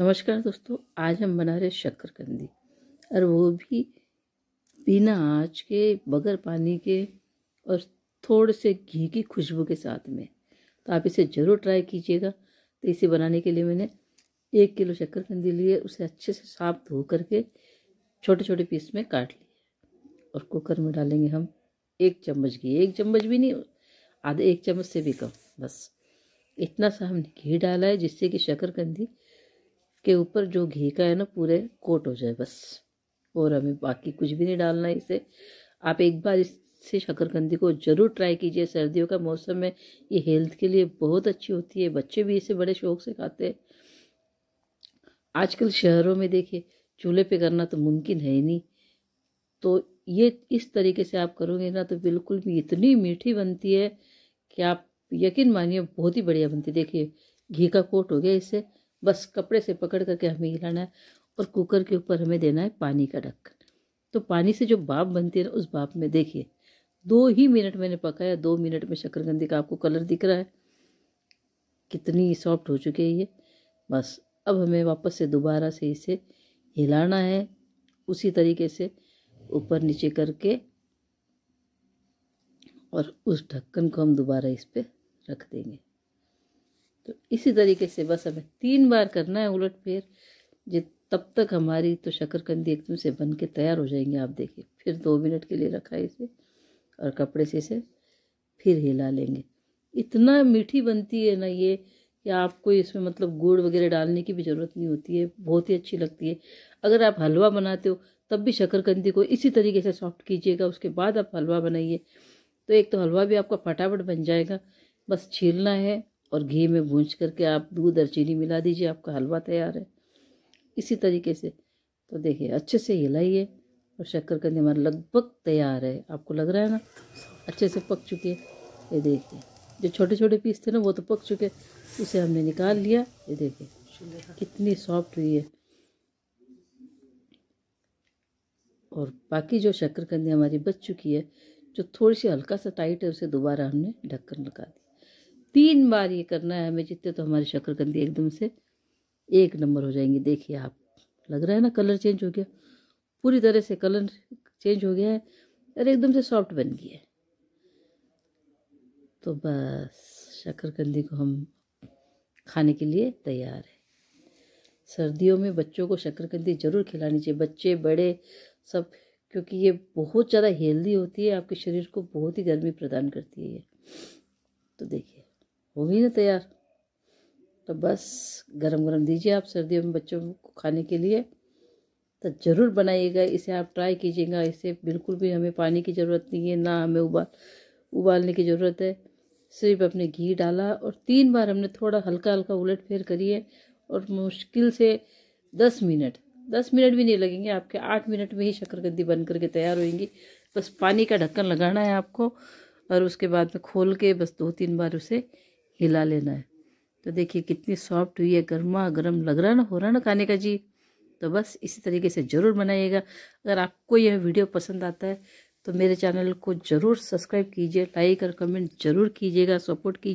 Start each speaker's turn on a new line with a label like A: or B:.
A: नमस्कार दोस्तों आज हम बना रहे शक्करकंदी और वो भी बिना आँच के बगैर पानी के और थोड़े से घी की खुशबू के साथ में तो आप इसे ज़रूर ट्राई कीजिएगा तो इसे बनाने के लिए मैंने एक किलो शक्करकंदी लिए उसे अच्छे से साफ धो करके छोटे छोटे पीस में काट लिए और कुकर में डालेंगे हम एक चम्मच घी एक चम्मच भी नहीं आधे एक चम्मच से भी कम बस इतना सा हमने घी डाला है जिससे कि शक्करकंदी इसके ऊपर जो घी का है ना पूरे कोट हो जाए बस और हमें बाकी कुछ भी नहीं डालना इसे आप एक बार इससे शक्करकंदी को ज़रूर ट्राई कीजिए सर्दियों का मौसम है ये हेल्थ के लिए बहुत अच्छी होती है बच्चे भी इसे बड़े शौक से खाते हैं आजकल शहरों में देखिए चूल्हे पे करना तो मुमकिन है ही नहीं तो ये इस तरीके से आप करोगे ना तो बिल्कुल भी इतनी मीठी बनती है कि आप यकीन मानिए बहुत ही बढ़िया बनती है देखिए घी का कोट हो गया इसे बस कपड़े से पकड़ करके हमें हिलाना है और कुकर के ऊपर हमें देना है पानी का ढक्कन तो पानी से जो बाप बनती है ना उस बाप में देखिए दो ही मिनट मैंने पकाया दो मिनट में शक्करकंदी का आपको कलर दिख रहा है कितनी सॉफ्ट हो चुकी है ये बस अब हमें वापस से दोबारा से इसे हिलाना है उसी तरीके से ऊपर नीचे करके और उस ढक्कन को हम दोबारा इस पर रख देंगे तो इसी तरीके से बस हमें तीन बार करना है उलट फेर जित तब तक हमारी तो शक्करकंदी एकदम से बन के तैयार हो जाएंगे आप देखिए फिर दो मिनट के लिए रखा है इसे और कपड़े से इसे फिर हिला लेंगे इतना मीठी बनती है ना ये कि आपको इसमें मतलब गुड़ वगैरह डालने की भी ज़रूरत नहीं होती है बहुत ही अच्छी लगती है अगर आप हलवा बनाते हो तब भी शक्करकंदी को इसी तरीके से सॉफ्ट कीजिएगा उसके बाद आप हलवा बनाइए तो एक तो हलवा भी आपका फटाफट बन जाएगा बस छीलना है और घी में भूंज करके आप दूध और चीनी मिला दीजिए आपका हलवा तैयार है इसी तरीके से तो देखिए अच्छे से हिलाइए और शक्करकंदी हमारा लगभग तैयार है आपको लग रहा है ना अच्छे से पक चुके ये देखिए जो छोटे छोटे पीस थे ना वो तो पक चुके उसे हमने निकाल लिया ये देखिए कितनी सॉफ्ट हुई है और बाकी जो शक्करकंदी हमारी बच चुकी है जो थोड़ी सी हल्का सा टाइट है उसे दोबारा हमने ढक्कन लगा दिया तीन बार ये करना है हमें जितने तो हमारी शक्करकंदी एकदम से एक नंबर हो जाएंगी देखिए आप लग रहा है ना कलर चेंज हो गया पूरी तरह से कलर चेंज हो गया है और एकदम से सॉफ्ट बन गई है तो बस शक्करकंदी को हम खाने के लिए तैयार है सर्दियों में बच्चों को शक्करकंदी ज़रूर खिलानी चाहिए बच्चे बड़े सब क्योंकि ये बहुत ज़्यादा हेल्दी होती है आपके शरीर को बहुत ही गर्मी प्रदान करती है तो देखिए वो भी ना तैयार तो बस गरम गरम दीजिए आप सर्दियों में बच्चों को खाने के लिए तो ज़रूर बनाइएगा इसे आप ट्राई कीजिएगा इसे बिल्कुल भी हमें पानी की ज़रूरत नहीं है ना हमें उबाल उबालने की ज़रूरत है सिर्फ अपने घी डाला और तीन बार हमने थोड़ा हल्का हल्का उलट फेर करिए और मुश्किल से दस मिनट दस मिनट भी नहीं लगेंगे आपके आठ मिनट में ही शक्करगद्दी बन करके तैयार होएंगी बस पानी का ढक्कन लगाना है आपको और उसके बाद में खोल के बस दो तीन बार उसे हिला लेना है तो देखिए कितनी सॉफ्ट हुई है गर्मा गर्म लग रहा है ना हो रहा है ना खाने का जी तो बस इसी तरीके से ज़रूर बनाइएगा अगर आपको यह वीडियो पसंद आता है तो मेरे चैनल को ज़रूर सब्सक्राइब कीजिए लाइक और कमेंट ज़रूर कीजिएगा सपोर्ट कीजिए